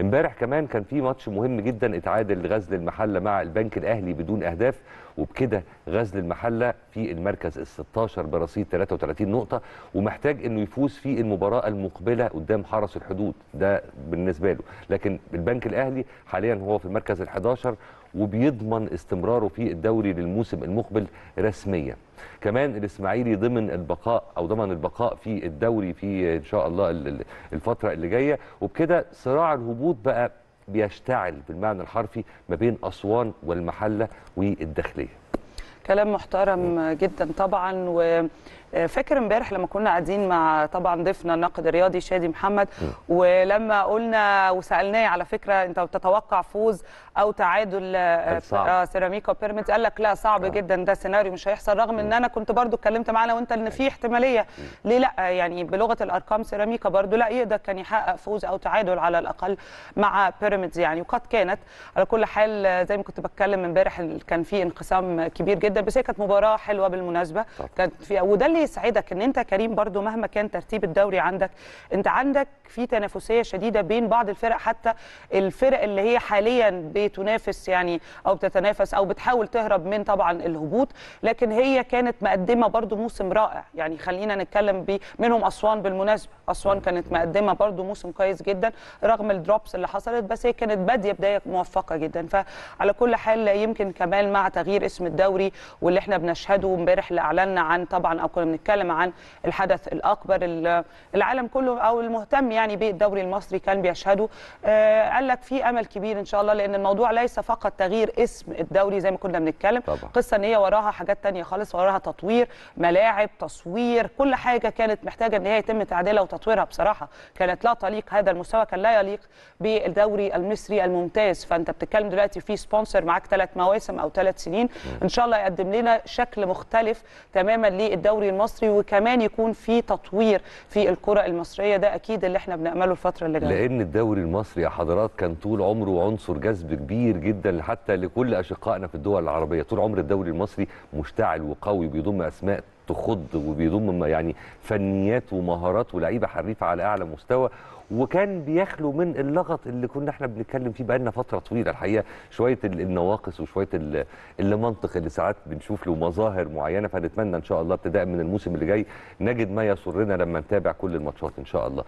امبارح كمان كان في ماتش مهم جدا اتعادل غزل المحله مع البنك الاهلي بدون اهداف وبكده غزل المحله في المركز ال 16 برصيد 33 نقطه ومحتاج انه يفوز في المباراه المقبله قدام حرس الحدود ده بالنسبه له لكن البنك الاهلي حاليا هو في المركز ال 11 وبيضمن استمراره في الدوري للموسم المقبل رسميا كمان الاسماعيلي ضمن البقاء او ضمن البقاء في الدوري في ان شاء الله الفتره اللي جايه وبكده صراع الهبوط بقى بيشتعل بالمعنى الحرفي ما بين اسوان والمحله والداخليه كلام محترم جدا طبعا و فاكر امبارح لما كنا قاعدين مع طبعا ضيفنا الناقد الرياضي شادي محمد ولما قلنا وسالناه على فكره انت تتوقع فوز او تعادل آه، آه، سيراميكا وبيراميدز قال لك لا صعب آه. جدا ده سيناريو مش هيحصل رغم ان انا كنت برضو اتكلمت معانا وانت ان في احتماليه ليه لا يعني بلغه الارقام سيراميكا برضو لا يقدر كان يحقق فوز او تعادل على الاقل مع بيراميدز يعني وقد كانت على كل حال آه، زي ما كنت بتكلم امبارح كان في انقسام كبير جدا جدا بس هي كانت مباراه حلوه بالمناسبه طبعا. كانت في وده اللي يسعدك ان انت كريم برضو مهما كان ترتيب الدوري عندك انت عندك في تنافسيه شديده بين بعض الفرق حتى الفرق اللي هي حاليا بتنافس يعني او بتتنافس او بتحاول تهرب من طبعا الهبوط لكن هي كانت مقدمه برضو موسم رائع يعني خلينا نتكلم بيه منهم اسوان بالمناسبه اسوان كانت مقدمه برضو موسم كويس جدا رغم الدروبس اللي حصلت بس هي كانت باديه بدايه موفقه جدا فعلى كل حال يمكن كمان مع تغيير اسم الدوري واللي احنا بنشهده امبارح اللي اعلنا عن طبعا او كنا بنتكلم عن الحدث الاكبر العالم كله او المهتم يعني بالدوري المصري كان بيشهده آه قال لك في امل كبير ان شاء الله لان الموضوع ليس فقط تغيير اسم الدوري زي ما كنا بنتكلم طبعا. قصه ان هي وراها حاجات ثانيه خالص وراها تطوير ملاعب تصوير كل حاجه كانت محتاجه ان هي يتم تعديلها وتطويرها بصراحه كانت لا تليق هذا المستوى كان لا يليق بالدوري المصري الممتاز فانت بتتكلم دلوقتي في سبونسر معاك ثلاث مواسم او ثلاث سنين ان شاء الله يقدم لنا شكل مختلف تماما للدوري المصري وكمان يكون في تطوير في الكره المصريه ده اكيد اللي احنا بنامله الفتره اللي جايه لان الدوري المصري يا حضرات كان طول عمره عنصر جذب كبير جدا حتى لكل اشقائنا في الدول العربيه طول عمر الدوري المصري مشتعل وقوي بيضم اسماء تخض وبيضم يعني فنيات ومهارات ولاعيبه حريفه على اعلى مستوى وكان بيخلو من اللغط اللي كنا احنا بنتكلم فيه بقالنا فتره طويله الحقيقه شويه النواقص وشويه اللي منطق اللي ساعات بنشوف له مظاهر معينه فنتمنى ان شاء الله ابتداء من الموسم اللي جاي نجد ما يسرنا لما نتابع كل الماتشات ان شاء الله